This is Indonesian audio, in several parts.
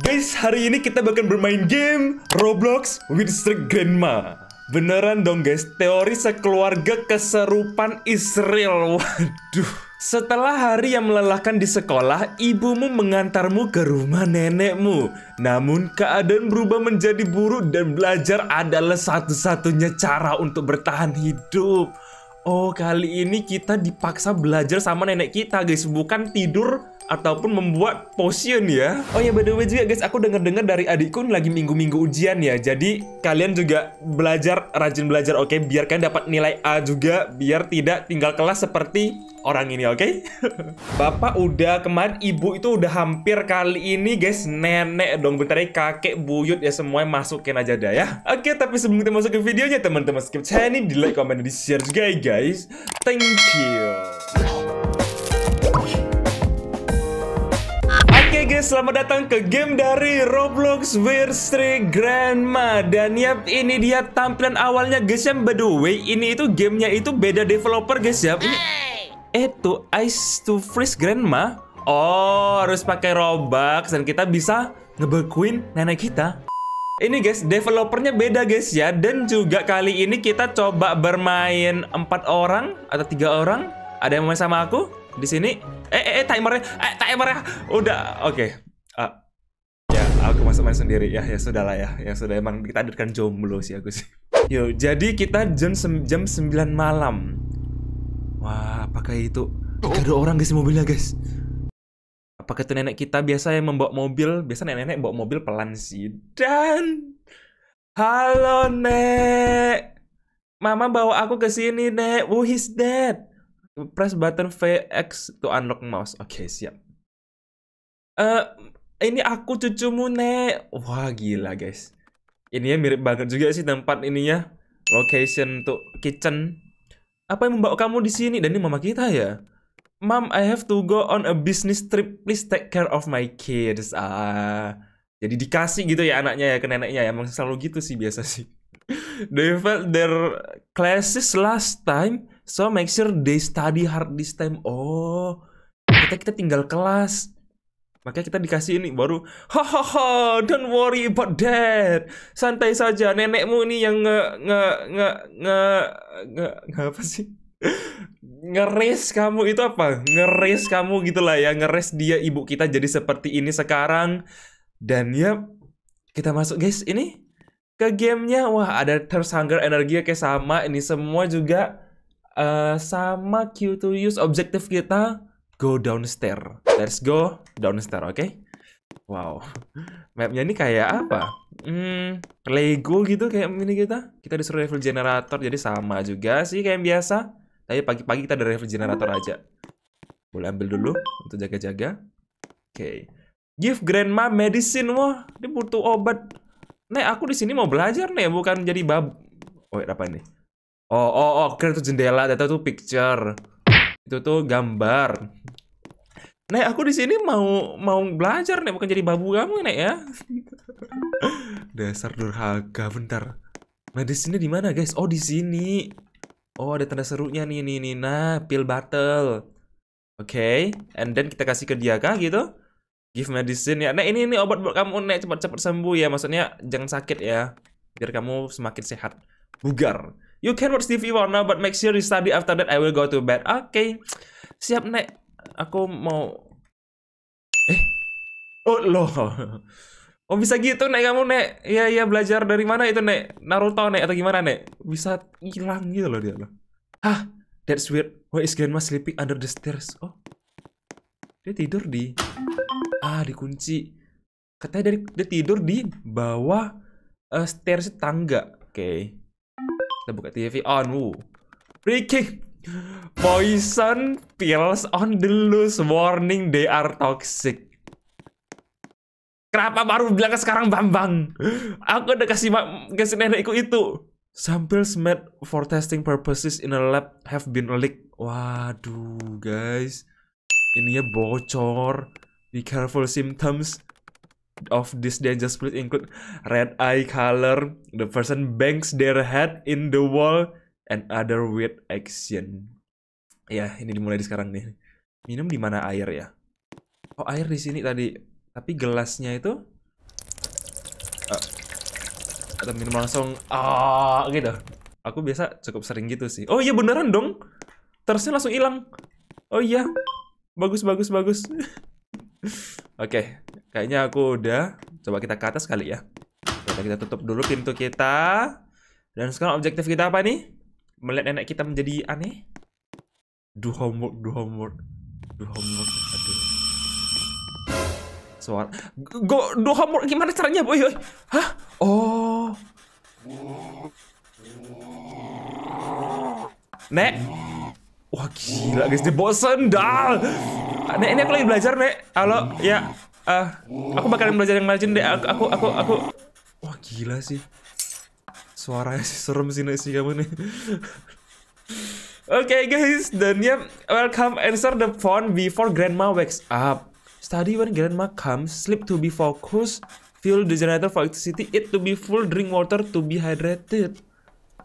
Guys, hari ini kita bakal bermain game Roblox with Winster Grandma. Beneran dong guys, teori sekeluarga keserupan Israel. Waduh. Setelah hari yang melelahkan di sekolah, ibumu mengantarmu ke rumah nenekmu. Namun keadaan berubah menjadi buruk dan belajar adalah satu-satunya cara untuk bertahan hidup. Oh, kali ini kita dipaksa belajar sama nenek kita, guys, bukan tidur ataupun membuat potion ya. Oh ya by the way juga guys, aku dengar-dengar dari adikku lagi minggu-minggu ujian ya. Jadi kalian juga belajar rajin belajar oke okay? biar kalian dapat nilai A juga biar tidak tinggal kelas seperti orang ini oke. Okay? Bapak udah kemarin ibu itu udah hampir kali ini guys nenek dong bentar ya kakek buyut ya semuanya masukin aja dah ya. Oke okay, tapi sebelum kita masuk ke videonya teman-teman skip channel di like, comment di share juga ya guys. Thank you. selamat datang ke game dari Roblox Street Grandma Dan yap, ini dia tampilan awalnya guys ya By the way, ini itu gamenya itu beda developer guys ya Ini, eh Ice to Freeze Grandma Oh, harus pakai Robux Dan kita bisa ngebekuin nenek kita ini guys, developernya beda guys ya Dan juga kali ini kita coba bermain empat orang Atau tiga orang Ada yang mau sama aku? di sini eh eh, eh timernya eh timernya udah oke okay. uh, ya aku masuk main sendiri ya ya sudah lah ya ya sudah emang kita adakan jomblo sih aku sih yo jadi kita jam jam 9 malam wah apakah itu ada orang guys mobilnya guys apakah itu nenek kita biasa yang membawa mobil biasa nenek-nenek bawa mobil pelan sih dan halo nek mama bawa aku ke sini nek who is that Press button VX to unlock mouse. Oke, okay, siap. Uh, ini aku cucumu, Nek. Wah, gila, guys. Ini ya mirip banget juga sih tempat ininya. Location untuk kitchen. Apa yang membawa kamu di sini? Dan ini mama kita ya. Mom, I have to go on a business trip. Please take care of my kids. Ah. Jadi dikasih gitu ya anaknya ya ke neneknya ya. Emang selalu gitu sih biasa sih. They felt their classes last time So make sure they study hard this time. Oh, kita kita tinggal kelas. Makanya kita dikasih ini baru hahaha don't worry about that santai saja nenekmu ini yang nge nge nge nge, nge, apa sih ngeres kamu itu apa ngeres kamu gitulah ya ngeres dia ibu kita jadi seperti ini sekarang dan ya kita masuk guys ini ke gamenya wah ada tersanggar energi kayak sama ini semua juga uh, sama Q to use objective kita go downstairs. Let's go downstairs, oke? Okay? Wow, mapnya ini kayak apa? Hmm, Lego gitu kayak mini kita. Kita disuruh level generator, jadi sama juga sih kayak biasa. Tapi pagi-pagi kita ada level generator aja. Boleh ambil dulu untuk jaga-jaga. Oke. Okay. Give grandma medicine. Wah, dia butuh obat. Nek, aku di sini mau belajar nih, bukan jadi bab. Oh, apa ini? Oh, oh, oh, kira itu jendela, data tuh picture. Itu tuh gambar. Nek, aku di sini mau mau belajar nek, bukan jadi babu kamu nek ya. Dasar durhaka, bentar. Nah, di sini di mana guys? Oh, di sini. Oh, ada tanda serunya nih, nih, nih. Nah, pill battle. Oke, okay. and then kita kasih ke dia kah gitu? Give medicine ya. Nah, ini ini obat buat kamu nek cepat-cepat sembuh ya. Maksudnya jangan sakit ya. Biar kamu semakin sehat, bugar. You can watch TV for now, but make sure you study after that. I will go to bed. Oke, okay. siap nek. Aku mau. Eh, oh loh. Oh bisa gitu nek kamu nek. Iya iya belajar dari mana itu nek Naruto nek atau gimana nek? Bisa hilang gitu loh dia loh. Hah, that's weird. Why oh, is grandma sleeping under the stairs? Oh, dia tidur di ah dikunci. Katanya dari dia tidur di bawah uh, stairs tangga. Oke. Okay. Kita buka TV on. Woo. Free kick. Poison pills on the loose. Warning they are toxic. Kenapa baru bilang sekarang Bambang? Aku udah kasih kasih nenekku itu. Samples made for testing purposes in a lab have been leaked. Waduh, guys. Ininya bocor. Be careful symptoms of this danger split include red eye color, the person bangs their head in the wall, and other weird action. Ya, ini dimulai di sekarang nih. Minum di mana air ya? Oh, air di sini tadi. Tapi gelasnya itu uh, atau minum langsung ah gitu. Aku biasa cukup sering gitu sih. Oh iya beneran dong. Terusnya langsung hilang. Oh iya. Bagus bagus bagus. Oke. Kayaknya aku udah. Coba kita ke atas kali ya. Coba kita tutup dulu pintu kita. Dan sekarang objektif kita apa nih? Melihat nenek kita menjadi aneh? Do homework, do homework. Do homework. Aduh. Suara. Go, do homework gimana caranya, boy? Hah? Oh. Nek. Wah gila guys, dia bosen dah. Nek, ini aku lagi belajar, Nek. Halo, ya uh, aku bakalan belajar yang margin deh. Aku, aku, aku, aku. Wah gila sih. Suaranya sih serem sih nih sih kamu nih. okay guys, dan ya, welcome answer the phone before grandma wakes up. Study when grandma comes, sleep to be focused, fuel the generator for electricity, eat to be full, drink water to be hydrated.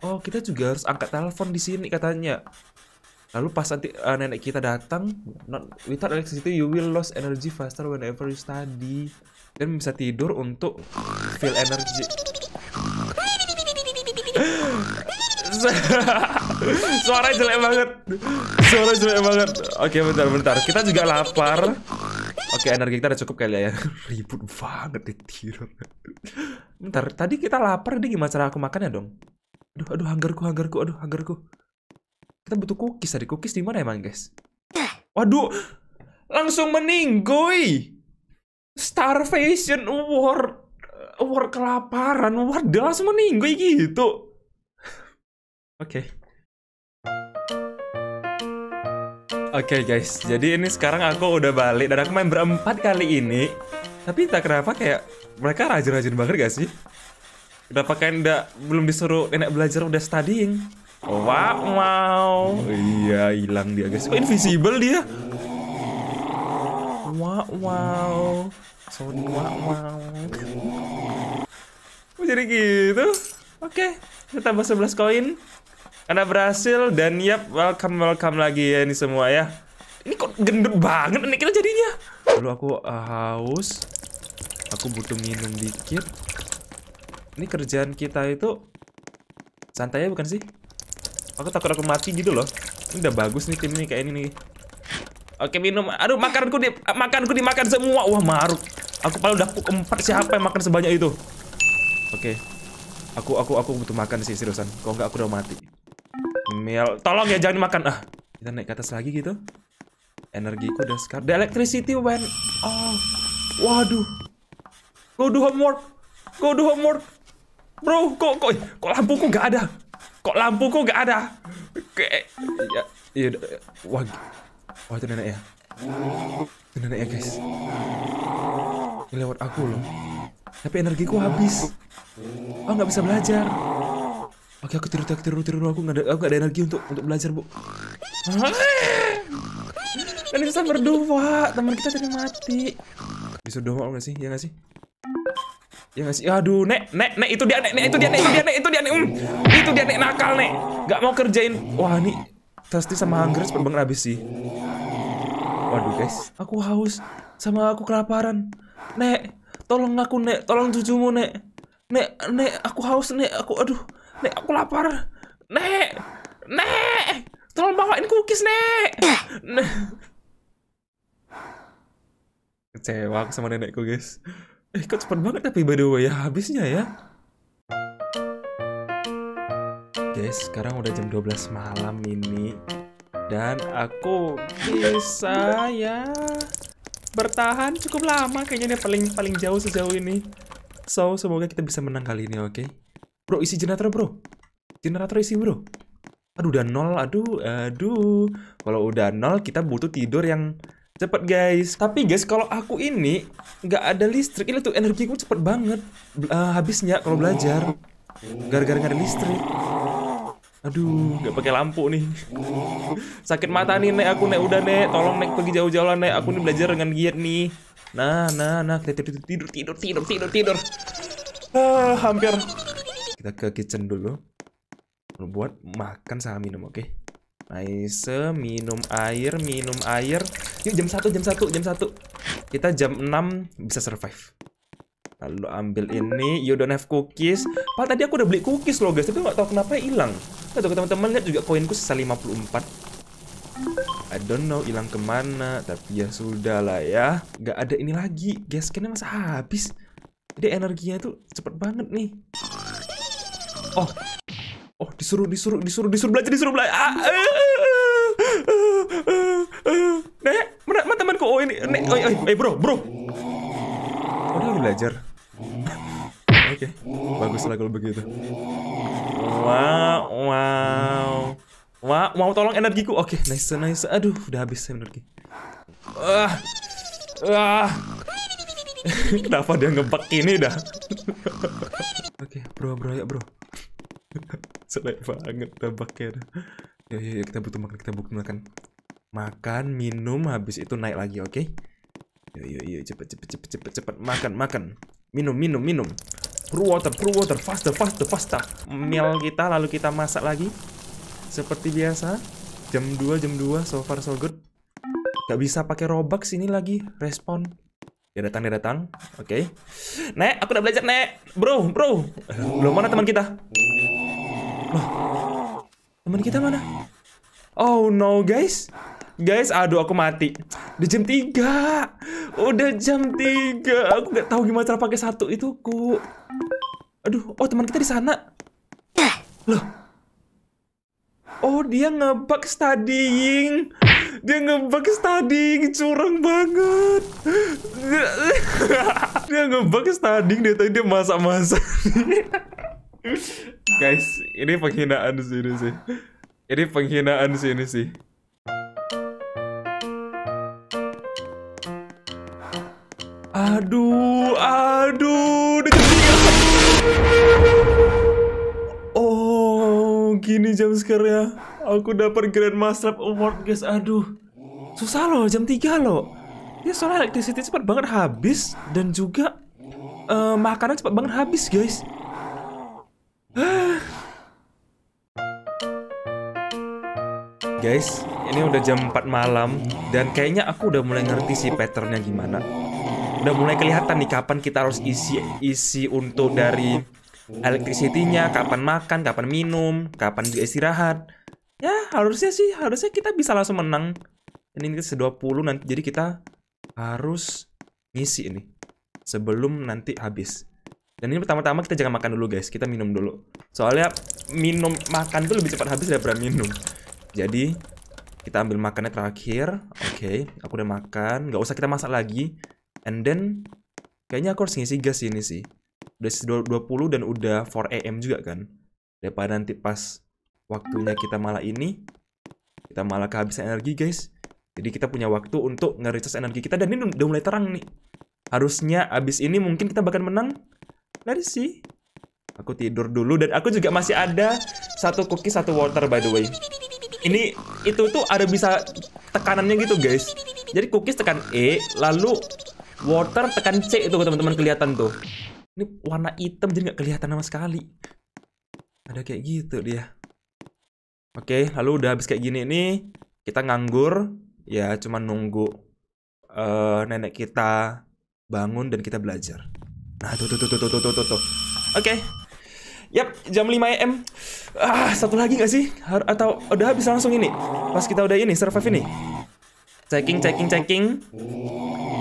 Oh, kita juga harus angkat telepon di sini katanya. Lalu pas nanti uh, nenek kita datang, not, without electricity you will lose energy faster whenever you study. Dan bisa tidur untuk feel energy. Suara jelek banget. Suara jelek banget. Oke, bentar-bentar. Kita juga lapar. Oke, energi kita udah cukup kali ya. Ribut banget di tidur. Bentar, tadi kita lapar, ini gimana cara aku makannya dong? Aduh, aduh, hanggarku, hanggarku, aduh, hanggarku. Kita butuh cookies tadi. Cookies di mana emang, guys? Nah. Waduh. Langsung meninggoy. Starvation war, war kelaparan. war langsung meninggoy gitu. Oke. Okay. Oke okay, guys, jadi ini sekarang aku udah balik dan aku main berempat kali ini. Tapi tak kenapa kayak mereka rajin-rajin banget gak sih? Kenapa kayak enggak belum disuruh nenek belajar udah studying? Wow, wow. Iya, hilang dia guys. Oh, invisible dia. Wow, wow. Sorry, wow, wow. Oh, jadi gitu. Oke, okay, kita tambah 11 koin. Karena berhasil dan yap, welcome welcome lagi ya ini semua ya. Ini kok gendut banget ini kita jadinya. Lalu aku uh, haus. Aku butuh minum dikit. Ini kerjaan kita itu santai ya bukan sih? Aku takut aku mati gitu loh. Ini udah bagus nih tim ini kayak ini nih. Oke minum. Aduh makanku di makanku dimakan semua. Wah maruk. Aku paling udah empat siapa yang makan sebanyak itu. Oke. Aku aku aku butuh makan sih seriusan. Kalau nggak aku udah mati. Mel, tolong ya jangan makan Ah, kita naik ke atas lagi gitu. Energiku udah sekarang. The electricity went. Oh, waduh. Go do homework. Go do homework. Bro, kok kok kok lampuku nggak ada? kok lampuku nggak ada kayak ya, ya, wah wah itu nenek ya itu nenek ya guys lewat aku loh tapi energiku habis aku nggak bisa belajar oke aku tidur tidur tidur tidur aku nggak ada aku gak ada energi untuk untuk belajar bu dan bisa berdua teman kita tadi mati bisa doang nggak sih ya nggak sih Ya gak ya sih? Aduh, Nek, Nek, Nek, itu dia, Nek, Nek, itu dia, Nek, itu dia, Nek, itu dia, Nek, um, itu dia, Nek, nakal, Nek. Gak mau kerjain. Wah, ini Thirsty sama Hunger cepet banget habis sih. Waduh, guys. Aku haus. Sama aku kelaparan. Nek, tolong aku, Nek. Tolong cucumu, Nek. Nek, Nek, aku haus, Nek. Aku, aduh. Nek, aku lapar. Nek, Nek. Tolong bawain cookies, Nek. Nek. Kecewa aku sama nenekku, guys. Eh, ikut cepat banget tapi by the way ya habisnya ya. Guys, sekarang udah jam 12 malam ini dan aku bisa ya bertahan cukup lama kayaknya ini paling paling jauh sejauh ini. So, semoga kita bisa menang kali ini, oke? Okay? Bro, isi generator, bro. Generator isi, bro. Aduh, udah nol. Aduh, aduh. Kalau udah nol, kita butuh tidur yang cepet guys tapi guys kalau aku ini nggak ada listrik ini tuh energiku cepet banget uh, habisnya kalau belajar gara-gara nggak -gara ada listrik aduh nggak pakai lampu nih sakit mata nih nek aku nek udah nek tolong nek pergi jauh-jauh nek aku nih belajar dengan giat nih nah nah nah kita tidur tidur tidur tidur tidur tidur ah, hampir kita ke kitchen dulu buat makan sama minum oke okay? Nice, minum air, minum air. Yuk jam satu jam satu jam satu Kita jam 6 bisa survive. Lalu ambil ini, you don't have cookies. Pak tadi aku udah beli cookies loh guys, tapi nggak tahu kenapa hilang. Nggak tahu teman-teman lihat juga koinku sisa 54. I don't know hilang kemana, tapi ya sudah lah ya. Nggak ada ini lagi, guys Karena masa habis. Jadi energinya tuh cepet banget nih. Oh, Oh, disuruh disuruh disuruh disuruh belajar disuruh belajar. Ah, uh, uh, uh, Nek, mana, mana temanku? Oh ini, Nek, oh, oh, eh bro, bro. Oh, dia lagi belajar. Oke, okay. bagus lah kalau begitu. Wow, wow. Wow, mau tolong energiku. Oke, okay, nice, nice. Aduh, udah habis energi. Wah wah, Kenapa dia ngebak ini dah? Oke, okay, bro, bro ya, bro. selain banget dampaknya. Ya, ya, ya, kita butuh makan, kita butuh makan. Makan, minum, habis itu naik lagi, oke? Okay? Yo, yo, yo, cepet, cepet, cepet, cepet, cepet. Makan, makan. Minum, minum, minum. Brew water, brew water, faster, faster, faster. Meal kita, lalu kita masak lagi. Seperti biasa. Jam 2, jam 2, so far so good. Gak bisa pakai robux ini lagi, respon. Dia ya, datang, dia datang. Oke. Okay. Nek, aku udah belajar, Nek. Bro, bro. Belum mana teman kita? Loh, teman kita mana? Oh no guys. Guys, aduh aku mati. Udah jam tiga, Udah jam tiga, Aku gak tahu gimana cara pakai satu itu, ku. Aduh, oh teman kita di sana. Loh. Oh, dia ngebug studying. Dia ngebug studying, curang banget. Dia, dia ngebug studying, dia tadi dia masak-masak. Guys, ini penghinaan sih ini sih. Ini penghinaan sih ini sih. Aduh, aduh, ya. Oh, gini jam sekarang ya. Aku dapat Grand Master Award, guys. Aduh. Susah loh, jam 3 loh. Ya soalnya electricity cepat banget habis dan juga uh, makanan cepat banget habis, guys. Guys, ini udah jam 4 malam dan kayaknya aku udah mulai ngerti sih patternnya gimana. Udah mulai kelihatan nih kapan kita harus isi isi untuk dari electricity-nya, kapan makan, kapan minum, kapan istirahat. Ya, harusnya sih harusnya kita bisa langsung menang. Ini ke 20 nanti jadi kita harus ngisi ini sebelum nanti habis. Dan ini pertama-tama kita jangan makan dulu guys, kita minum dulu. Soalnya minum makan tuh lebih cepat habis daripada minum. Jadi kita ambil makannya terakhir. Oke, okay, aku udah makan. nggak usah kita masak lagi. And then kayaknya aku harus ngisi gas ini sih. Udah 20 dan udah 4 AM juga kan. Daripada nanti pas waktunya kita malah ini, kita malah kehabisan energi guys. Jadi kita punya waktu untuk nge energi kita dan ini udah mulai terang nih. Harusnya abis ini mungkin kita bakal menang dari sih. Aku tidur dulu dan aku juga masih ada satu cookie satu water by the way. Ini itu tuh ada bisa tekanannya gitu guys. Jadi cookies tekan E lalu water tekan C itu teman-teman kelihatan tuh. Ini warna hitam jadi nggak kelihatan sama sekali. Ada kayak gitu dia. Oke, lalu udah habis kayak gini nih, kita nganggur, ya cuman nunggu uh, nenek kita bangun dan kita belajar. Nah, tuh, tuh, tuh, tuh, tuh, tuh, tuh, tuh. Oke. Okay. Yap, jam 5 AM. Ah, satu lagi nggak sih? Har atau udah habis langsung ini? Pas kita udah ini, survive ini. Checking, checking, checking.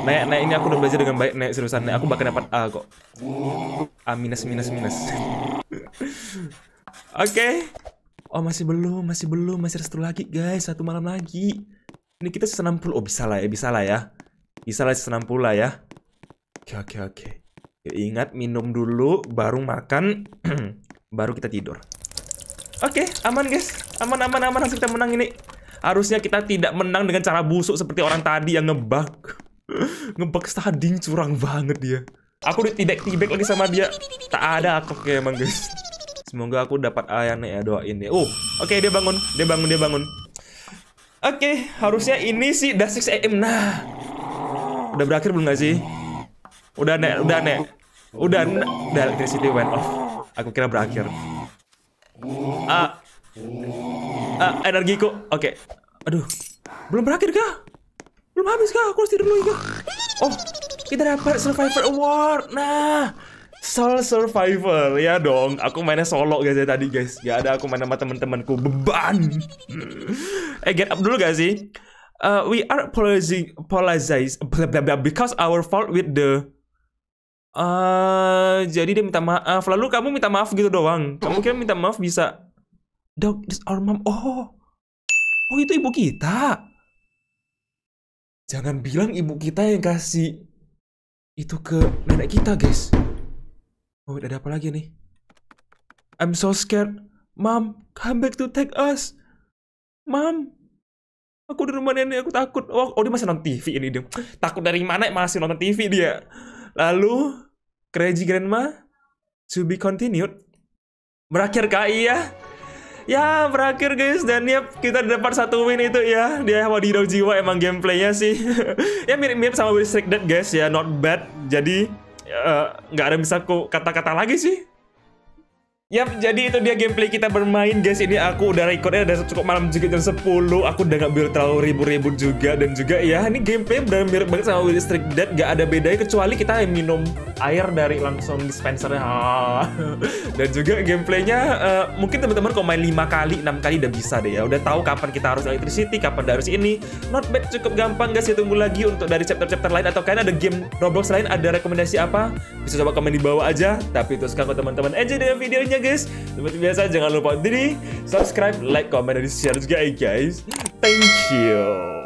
Nek, nek, ini aku udah belajar dengan baik, nek, seriusan. Nek, aku bakal dapat A kok. A minus, minus, minus. Oke. okay. Oh, masih belum, masih belum. Masih ada satu lagi, guys. Satu malam lagi. Ini kita 60. Oh, bisa lah ya, bisa lah ya. Bisa lah 60 lah ya. Oke, okay, oke, okay, oke. Okay. Ingat minum dulu baru makan baru kita tidur. Oke, okay, aman guys. Aman aman aman harus kita menang ini. Harusnya kita tidak menang dengan cara busuk seperti orang tadi yang ngebak, ngebak stading curang banget dia. Aku tidak tibek lagi sama dia. Tak ada aku kayak emang guys. Semoga aku dapat ayahnya ya doain ya. Oh, oke okay, dia bangun, dia bangun, dia bangun. Oke, okay, harusnya ini sih dasik AM. Nah. Udah berakhir belum gak sih? Udah nek, udah nek. Udah, the electricity went off. Aku kira berakhir. Ah, ah energiku. Oke. Okay. Aduh, belum berakhir kah? Belum habis kah? Aku harus tidur dulu ya Oh, kita dapat Survivor Award. Nah, Soul Survivor ya dong. Aku mainnya solo guys ya tadi guys. Gak ada aku main sama teman-temanku beban. eh get up dulu gak sih? Uh, we are polarizing polarized because our fault with the Eh, jadi dia minta maaf. Lalu kamu minta maaf gitu doang. Kamu kira minta maaf bisa Dog, this our mom. Oh. Oh, itu ibu kita. Jangan bilang ibu kita yang kasih itu ke nenek kita, guys. Oh, ada apa lagi nih? I'm so scared. Mom, come back to take us. Mom, aku di rumah nenek, aku takut. Oh, oh dia masih nonton TV ini dia. Takut dari mana masih nonton TV dia. Lalu Crazy Grandma to be continued. Berakhir kah iya, Ya, berakhir guys dan ya kita dapat satu win itu ya. Dia wadidaw jiwa emang gameplaynya sih. ya mirip-mirip sama Will Strike Dead guys ya, not bad. Jadi ya, nggak uh, ada yang bisa aku kata-kata lagi sih. Yap, jadi itu dia gameplay kita bermain guys. Ini aku udah recordnya udah cukup malam juga jam 10. Aku udah nggak build terlalu ribut-ribut juga dan juga ya ini gameplay benar mirip banget sama Will Strike Dead. Gak ada bedanya kecuali kita minum air dari langsung dispensernya dan juga gameplaynya uh, mungkin teman-teman kalau main 5 kali 6 kali udah bisa deh ya udah tahu kapan kita harus electricity kapan harus ini not bad cukup gampang guys ya tunggu lagi untuk dari chapter-chapter lain atau kalian ada game Roblox lain ada rekomendasi apa bisa coba komen di bawah aja tapi itu sekarang teman-teman enjoy dengan videonya guys seperti biasa jangan lupa diri subscribe like comment dan share juga ya guys thank you